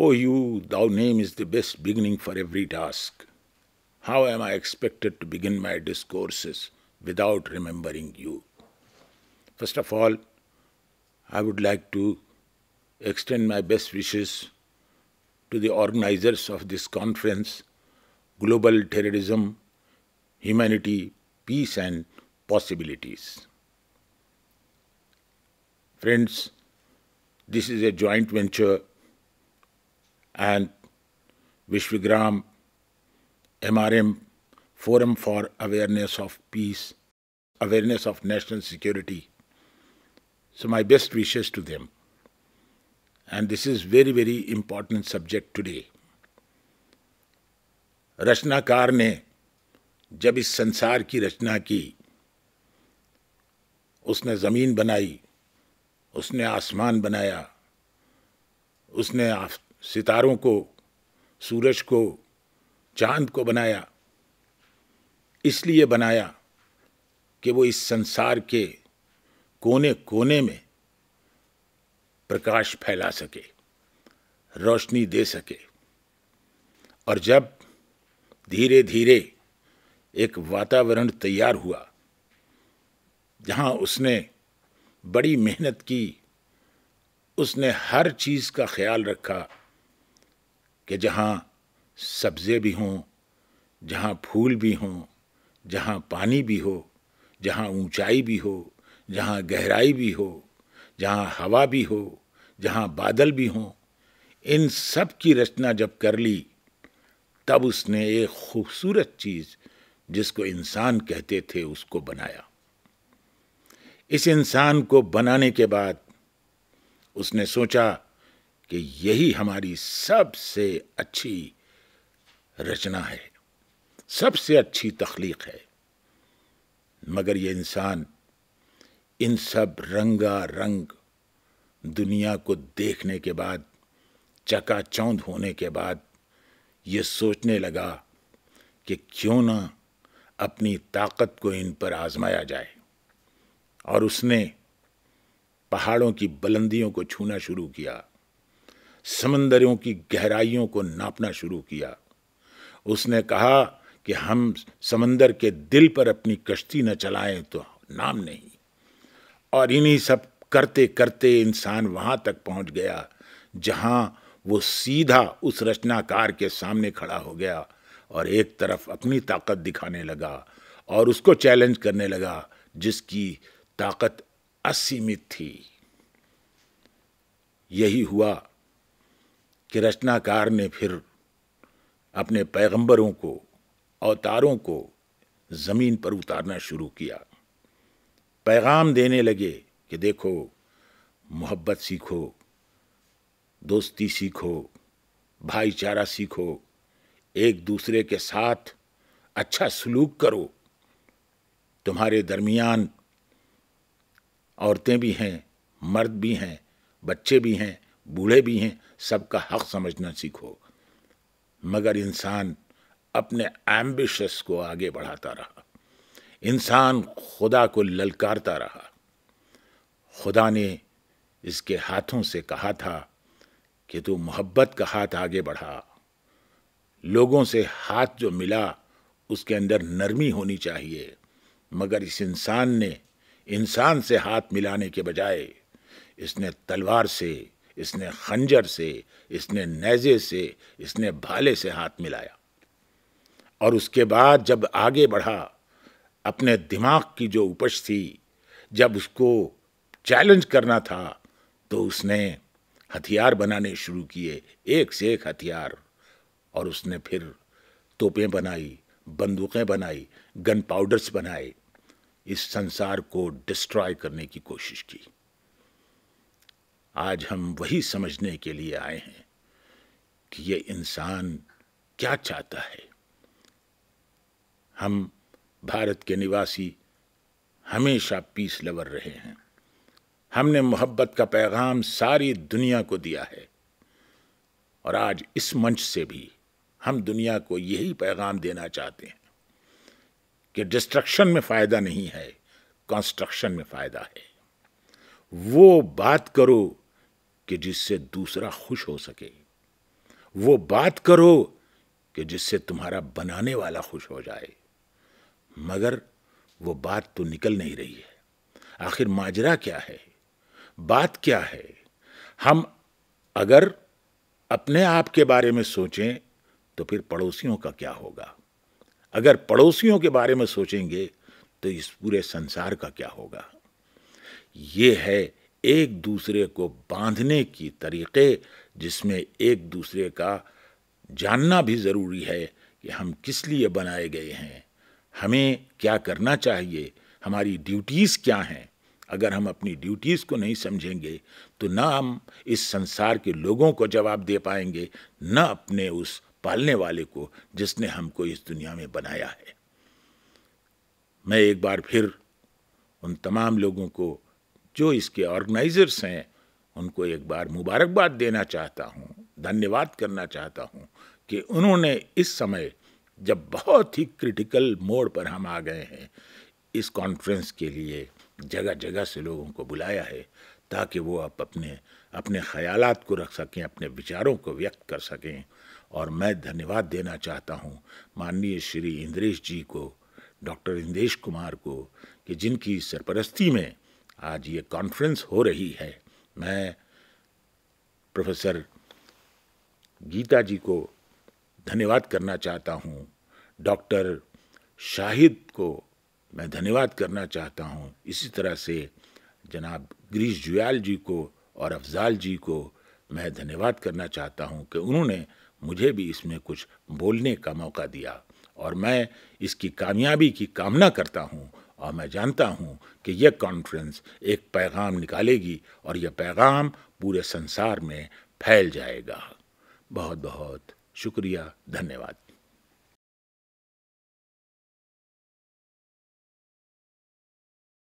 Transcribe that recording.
O oh, you, thou name is the best beginning for every task. How am I expected to begin my discourses without remembering you? First of all, I would like to extend my best wishes to the organizers of this conference, Global Terrorism, Humanity, Peace and Possibilities. Friends, this is a joint venture and Vishwagram MRM Forum for Awareness of Peace, Awareness of National Security. So my best wishes to them. And this is very, very important subject today. रचनाकार ने जब इस संसार की रचना की उसने ज़मीन बनाई उसने आसमान बनाया उसने सितारों को सूरज को चांद को बनाया इसलिए बनाया कि वो इस संसार के कोने कोने में प्रकाश फैला सके रोशनी दे सके और जब धीरे धीरे एक वातावरण तैयार हुआ जहाँ उसने बड़ी मेहनत की उसने हर चीज़ का ख्याल रखा कि जहाँ सब्ज़े भी हों जहाँ फूल भी हों जहाँ पानी भी हो जहाँ ऊंचाई भी हो जहाँ गहराई भी हो जहाँ हवा भी हो जहाँ बादल भी हों इन सब की रचना जब कर ली तब उसने एक खूबसूरत चीज़ जिसको इंसान कहते थे उसको बनाया इस इंसान को बनाने के बाद उसने सोचा कि यही हमारी सबसे अच्छी रचना है सबसे अच्छी तख्लीक है मगर ये इंसान इन सब रंगा रंग दुनिया को देखने के बाद चकाचौंध होने के बाद ये सोचने लगा कि क्यों ना अपनी ताकत को इन पर आजमाया जाए और उसने पहाड़ों की बुलंदियों को छूना शुरू किया समंदरों की गहराइयों को नापना शुरू किया उसने कहा कि हम समंदर के दिल पर अपनी कश्ती न चलाएं तो नाम नहीं और इन्हीं सब करते करते इंसान वहां तक पहुंच गया जहां वो सीधा उस रचनाकार के सामने खड़ा हो गया और एक तरफ अपनी ताकत दिखाने लगा और उसको चैलेंज करने लगा जिसकी ताकत असीमित थी यही हुआ कि रचनाकार ने फिर अपने पैगंबरों को अवतारों को ज़मीन पर उतारना शुरू किया पैगाम देने लगे कि देखो मोहब्बत सीखो दोस्ती सीखो भाईचारा सीखो एक दूसरे के साथ अच्छा सलूक करो तुम्हारे दरमियान औरतें भी हैं मर्द भी हैं बच्चे भी हैं बूढ़े भी हैं सबका हक समझना सीखो मगर इंसान अपने एम्बिशस को आगे बढ़ाता रहा इंसान खुदा को ललकारता रहा खुदा ने इसके हाथों से कहा था कि तू मोहब्बत का हाथ आगे बढ़ा लोगों से हाथ जो मिला उसके अंदर नरमी होनी चाहिए मगर इस इंसान ने इंसान से हाथ मिलाने के बजाय इसने तलवार से इसने खंजर से इसने नैजे से इसने भाले से हाथ मिलाया और उसके बाद जब आगे बढ़ा अपने दिमाग की जो उपज थी जब उसको चैलेंज करना था तो उसने हथियार बनाने शुरू किए एक से एक हथियार और उसने फिर तोपें बनाई बंदूकें बनाई गन पाउडर्स बनाए इस संसार को डिस्ट्रॉय करने की कोशिश की आज हम वही समझने के लिए आए हैं कि ये इंसान क्या चाहता है हम भारत के निवासी हमेशा पीस लवर रहे हैं हमने मोहब्बत का पैगाम सारी दुनिया को दिया है और आज इस मंच से भी हम दुनिया को यही पैगाम देना चाहते हैं कि डिस्ट्रक्शन में फ़ायदा नहीं है कंस्ट्रक्शन में फ़ायदा है वो बात करो कि जिससे दूसरा खुश हो सके वो बात करो कि जिससे तुम्हारा बनाने वाला खुश हो जाए मगर वो बात तो निकल नहीं रही है आखिर माजरा क्या है बात क्या है हम अगर अपने आप के बारे में सोचें तो फिर पड़ोसियों का क्या होगा अगर पड़ोसियों के बारे में सोचेंगे तो इस पूरे संसार का क्या होगा ये है एक दूसरे को बांधने की तरीक़े जिसमें एक दूसरे का जानना भी ज़रूरी है कि हम किस लिए बनाए गए हैं हमें क्या करना चाहिए हमारी ड्यूटीज़ क्या हैं अगर हम अपनी ड्यूटीज़ को नहीं समझेंगे तो ना हम इस संसार के लोगों को जवाब दे पाएंगे ना अपने उस पालने वाले को जिसने हमको इस दुनिया में बनाया है मैं एक बार फिर उन तमाम लोगों को जो इसके ऑर्गेनाइजर्स हैं उनको एक बार मुबारकबाद देना चाहता हूँ धन्यवाद करना चाहता हूँ कि उन्होंने इस समय जब बहुत ही क्रिटिकल मोड़ पर हम आ गए हैं इस कॉन्फ्रेंस के लिए जगह जगह से लोगों को बुलाया है ताकि वो आप अपने अपने ख्याल को रख सकें अपने विचारों को व्यक्त कर सकें और मैं धन्यवाद देना चाहता हूँ माननीय श्री इंद्रेश जी को डॉक्टर इंद्रेश कुमार को कि जिनकी सरपरस्ती में आज ये कॉन्फ्रेंस हो रही है मैं प्रोफेसर गीता जी को धन्यवाद करना चाहता हूँ डॉक्टर शाहिद को मैं धन्यवाद करना चाहता हूँ इसी तरह से जनाब गिरीश जुयाल जी को और अफजाल जी को मैं धन्यवाद करना चाहता हूँ कि उन्होंने मुझे भी इसमें कुछ बोलने का मौका दिया और मैं इसकी कामयाबी की कामना करता हूँ और मैं जानता हूँ कि यह कॉन्फ्रेंस एक पैगाम निकालेगी और यह पैगाम पूरे संसार में फैल जाएगा बहुत बहुत शुक्रिया धन्यवाद